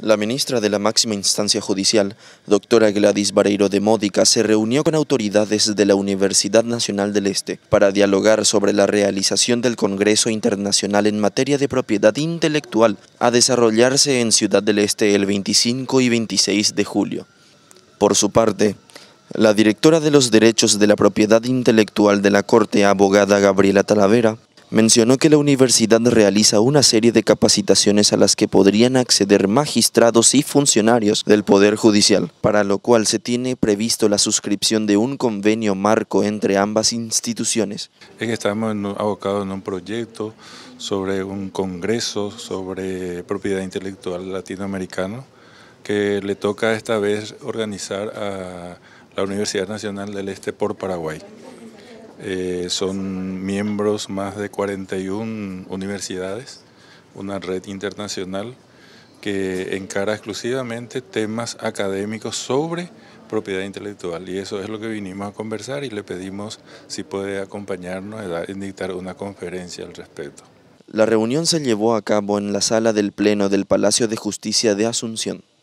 La ministra de la máxima instancia judicial, doctora Gladys Bareiro de Módica, se reunió con autoridades de la Universidad Nacional del Este para dialogar sobre la realización del Congreso Internacional en materia de propiedad intelectual a desarrollarse en Ciudad del Este el 25 y 26 de julio. Por su parte, la directora de los Derechos de la Propiedad Intelectual de la Corte, abogada Gabriela Talavera, mencionó que la universidad realiza una serie de capacitaciones a las que podrían acceder magistrados y funcionarios del Poder Judicial, para lo cual se tiene previsto la suscripción de un convenio marco entre ambas instituciones. Estamos abocados en un proyecto sobre un congreso sobre propiedad intelectual latinoamericano que le toca esta vez organizar a la Universidad Nacional del Este por Paraguay. Eh, son miembros más de 41 universidades, una red internacional que encara exclusivamente temas académicos sobre propiedad intelectual y eso es lo que vinimos a conversar y le pedimos si puede acompañarnos en dictar una conferencia al respecto. La reunión se llevó a cabo en la sala del Pleno del Palacio de Justicia de Asunción.